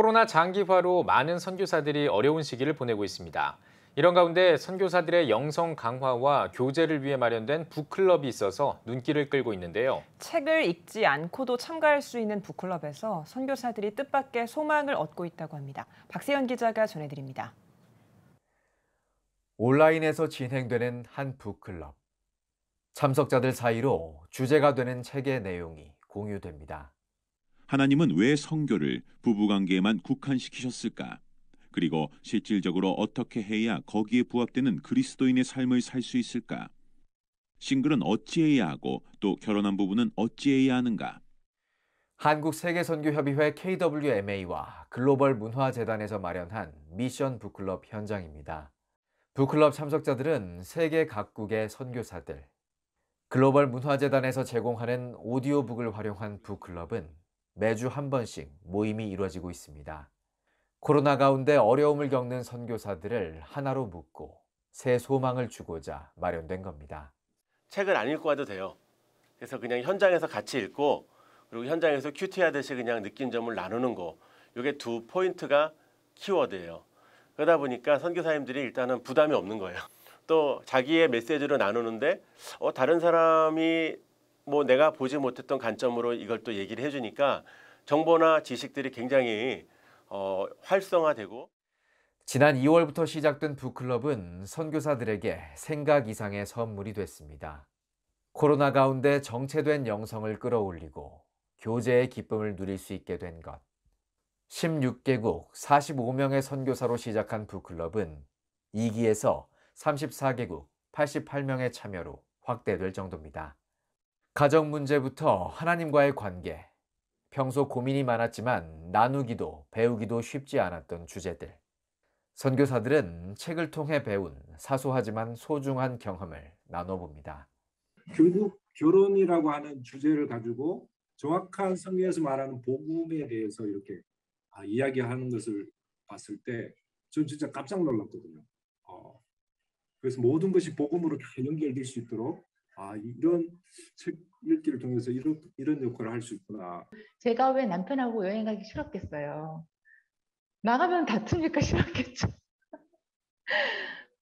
코로나 장기화로 많은 선교사들이 어려운 시기를 보내고 있습니다. 이런 가운데 선교사들의 영성 강화와 교제를 위해 마련된 북클럽이 있어서 눈길을 끌고 있는데요. 책을 읽지 않고도 참가할 수 있는 북클럽에서 선교사들이 뜻밖의 소망을 얻고 있다고 합니다. 박세현 기자가 전해드립니다. 온라인에서 진행되는 한 북클럽. 참석자들 사이로 주제가 되는 책의 내용이 공유됩니다. 하나님은 왜 성교를 부부관계에만 국한시키셨을까? 그리고 실질적으로 어떻게 해야 거기에 부합되는 그리스도인의 삶을 살 수 있을까? 싱글은 어찌해야 하고 또 결혼한 부부는 어찌해야 하는가? 한국 세계선교협의회 KWMA와 글로벌 문화재단에서 마련한 미션 북클럽 현장입니다. 북클럽 참석자들은 세계 각국의 선교사들, 글로벌 문화재단에서 제공하는 오디오북을 활용한 북클럽은 매주 한 번씩 모임이 이루어지고 있습니다. 코로나 가운데 어려움을 겪는 선교사들을 하나로 묶고 새 소망을 주고자 마련된 겁니다. 책을 안 읽고 와도 돼요. 그래서 그냥 현장에서 같이 읽고 그리고 현장에서 큐티하듯이 그냥 느낀 점을 나누는 거. 이게 두 포인트가 키워드예요. 그러다 보니까 선교사님들이 일단은 부담이 없는 거예요. 또 자기의 메시지로 나누는데 어, 다른 사람이 뭐 내가 보지 못했던 관점으로 이걸 또 얘기를 해주니까 정보나 지식들이 굉장히 어, 활성화되고 지난 2월부터 시작된 북클럽은 선교사들에게 생각 이상의 선물이 됐습니다. 코로나 가운데 정체된 영성을 끌어올리고 교제의 기쁨을 누릴 수 있게 된 것. 16개국 45명의 선교사로 시작한 북클럽은 2기에서 34개국 88명의 참여로 확대될 정도입니다. 가정 문제부터 하나님과의 관계, 평소 고민이 많았지만 나누기도 배우기도 쉽지 않았던 주제들. 선교사들은 책을 통해 배운 사소하지만 소중한 경험을 나눠봅니다. 결국 결혼이라고 하는 주제를 가지고 정확한 성경에서 말하는 복음에 대해서 이렇게 아, 이야기하는 것을 봤을 때저 진짜 깜짝 놀랐거든요. 어, 그래서 모든 것이 복음으로 다 연결될 수 있도록 아 이런 책 읽기를 통해서 이런 이런 역할을 할 수 있구나. 제가 왜 남편하고 여행 가기 싫었겠어요. 나가면 다투니까 싫었겠죠.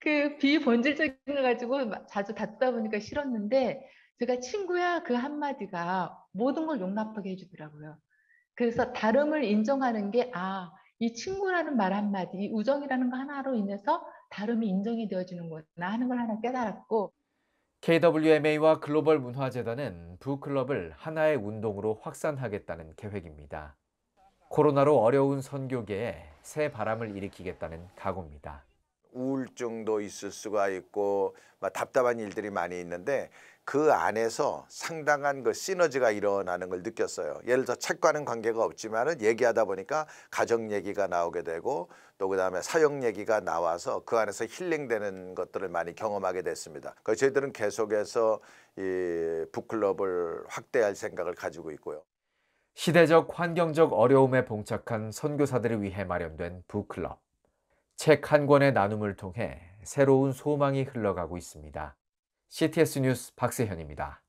그 비본질적인 걸 가지고 자주 다투다 보니까 싫었는데 제가 친구야 그 한마디가 모든 걸 용납하게 해주더라고요. 그래서 다름을 인정하는 게 아, 이 친구라는 말 한마디, 이 우정이라는 거 하나로 인해서 다름이 인정이 되어지는구나 거 하는 걸 하나 깨달았고 KWMA와 글로벌 문화재단은 부클럽을 하나의 운동으로 확산하겠다는 계획입니다. 코로나로 어려운 선교계에 새 바람을 일으키겠다는 각오입니다. 우울증도 있을 수가 있고 막 답답한 일들이 많이 있는데 그 안에서 상당한 그 시너지가 일어나는 걸 느꼈어요. 예를 들어 책과는 관계가 없지만 얘기하다 보니까 가정 얘기가 나오게 되고 또 그다음에 사역 얘기가 나와서 그 안에서 힐링되는 것들을 많이 경험하게 됐습니다. 그 저희들은 계속해서 이 북클럽을 확대할 생각을 가지고 있고요. 시대적 환경적 어려움에 봉착한 선교사들을 위해 마련된 북클럽. 책한 권의 나눔을 통해 새로운 소망이 흘러가고 있습니다. CTS 뉴스 박세현입니다.